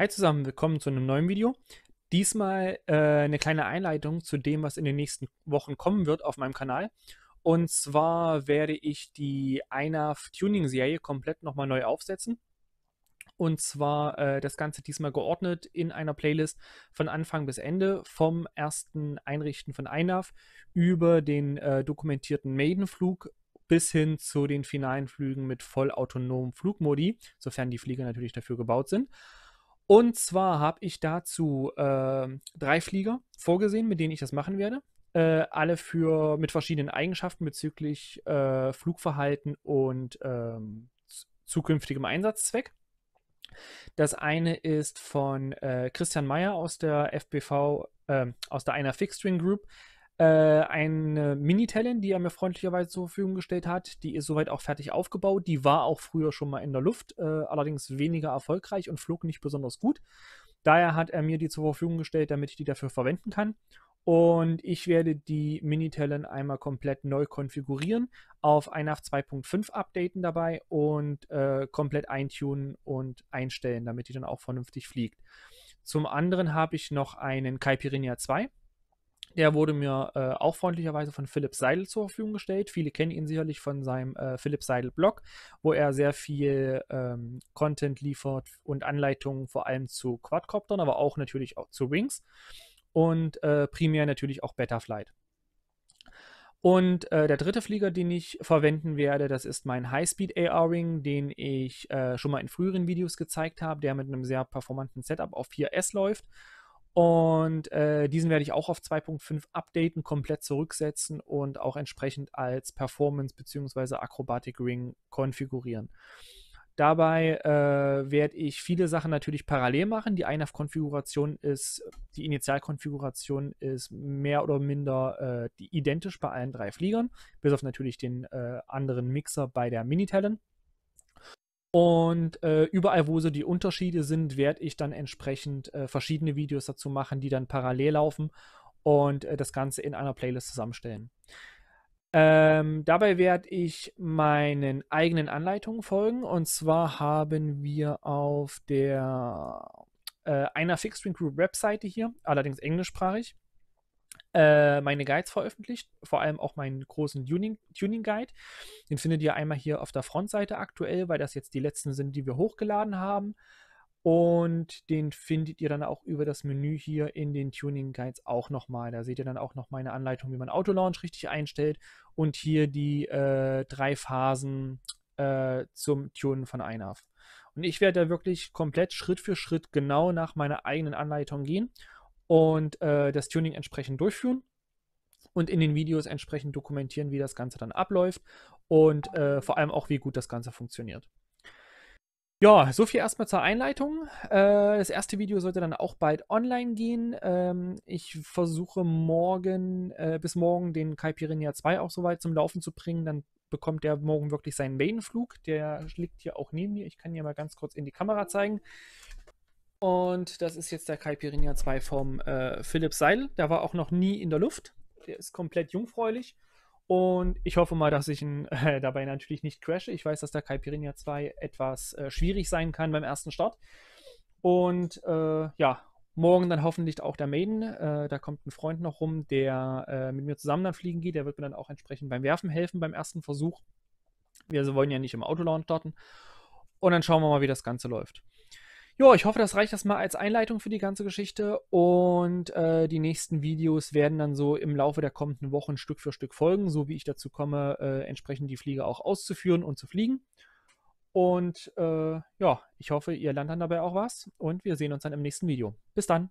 Hi zusammen, willkommen zu einem neuen Video. Diesmal äh, eine kleine Einleitung zu dem, was in den nächsten Wochen kommen wird auf meinem Kanal. Und zwar werde ich die Einaf Tuning Serie komplett nochmal neu aufsetzen. Und zwar äh, das Ganze diesmal geordnet in einer Playlist von Anfang bis Ende, vom ersten Einrichten von Einaf über den äh, dokumentierten Maidenflug bis hin zu den finalen Flügen mit vollautonomen Flugmodi, sofern die Flieger natürlich dafür gebaut sind. Und zwar habe ich dazu äh, drei Flieger vorgesehen, mit denen ich das machen werde. Äh, alle für mit verschiedenen Eigenschaften bezüglich äh, Flugverhalten und ähm, zukünftigem Einsatzzweck. Das eine ist von äh, Christian Meyer aus der FBV, ähm, aus der Einer Fixed String Group. Äh, eine Mini-Talon, die er mir freundlicherweise zur Verfügung gestellt hat. Die ist soweit auch fertig aufgebaut. Die war auch früher schon mal in der Luft, äh, allerdings weniger erfolgreich und flog nicht besonders gut. Daher hat er mir die zur Verfügung gestellt, damit ich die dafür verwenden kann. Und ich werde die Mini-Talon einmal komplett neu konfigurieren, auf INAF 2.5 updaten dabei und äh, komplett eintunen und einstellen, damit die dann auch vernünftig fliegt. Zum anderen habe ich noch einen Kai Pirinia 2 der wurde mir äh, auch freundlicherweise von Philipp Seidel zur Verfügung gestellt. Viele kennen ihn sicherlich von seinem äh, Philipp Seidel-Blog, wo er sehr viel ähm, Content liefert und Anleitungen vor allem zu Quadcoptern, aber auch natürlich auch zu Wings und äh, primär natürlich auch Betaflight. Und äh, der dritte Flieger, den ich verwenden werde, das ist mein Highspeed AR-Wing, den ich äh, schon mal in früheren Videos gezeigt habe, der mit einem sehr performanten Setup auf 4S läuft und äh, diesen werde ich auch auf 2.5 updaten, komplett zurücksetzen und auch entsprechend als Performance bzw. Acrobatic Ring konfigurieren. Dabei äh, werde ich viele Sachen natürlich parallel machen. Die Einaf-Konfiguration ist, die Initialkonfiguration ist mehr oder minder äh, identisch bei allen drei Fliegern, bis auf natürlich den äh, anderen Mixer bei der Minitalon. Und äh, überall, wo so die Unterschiede sind, werde ich dann entsprechend äh, verschiedene Videos dazu machen, die dann parallel laufen und äh, das Ganze in einer Playlist zusammenstellen. Ähm, dabei werde ich meinen eigenen Anleitungen folgen. Und zwar haben wir auf der äh, einer Fixed String Group Webseite hier, allerdings englischsprachig, äh, meine Guides veröffentlicht, vor allem auch meinen großen Tuning, Tuning Guide. Den findet ihr einmal hier auf der Frontseite aktuell, weil das jetzt die letzten sind, die wir hochgeladen haben. Und den findet ihr dann auch über das Menü hier in den Tuning Guides auch nochmal. Da seht ihr dann auch noch meine Anleitung, wie man Autolaunch richtig einstellt und hier die äh, drei Phasen äh, zum Tunen von Einaf. Und ich werde da wirklich komplett Schritt für Schritt genau nach meiner eigenen Anleitung gehen und äh, das Tuning entsprechend durchführen und in den Videos entsprechend dokumentieren, wie das Ganze dann abläuft und äh, vor allem auch, wie gut das Ganze funktioniert. Ja, so viel erstmal zur Einleitung. Äh, das erste Video sollte dann auch bald online gehen. Ähm, ich versuche morgen äh, bis morgen den Kai Pirinia 2 auch soweit zum Laufen zu bringen. Dann bekommt der morgen wirklich seinen Mainflug. Der liegt hier auch neben mir. Ich kann hier mal ganz kurz in die Kamera zeigen. Und das ist jetzt der Caipirinha 2 vom äh, Philipp Seidel. Der war auch noch nie in der Luft. Der ist komplett jungfräulich. Und ich hoffe mal, dass ich ihn äh, dabei natürlich nicht crashe. Ich weiß, dass der Caipirinha 2 etwas äh, schwierig sein kann beim ersten Start. Und äh, ja, morgen dann hoffentlich auch der Maiden. Äh, da kommt ein Freund noch rum, der äh, mit mir zusammen dann fliegen geht. Der wird mir dann auch entsprechend beim Werfen helfen beim ersten Versuch. Wir also wollen ja nicht im Autolaunch starten. Und dann schauen wir mal, wie das Ganze läuft. Ja, ich hoffe, das reicht das mal als Einleitung für die ganze Geschichte. Und äh, die nächsten Videos werden dann so im Laufe der kommenden Wochen Stück für Stück folgen, so wie ich dazu komme, äh, entsprechend die Fliege auch auszuführen und zu fliegen. Und äh, ja, ich hoffe, ihr lernt dann dabei auch was und wir sehen uns dann im nächsten Video. Bis dann!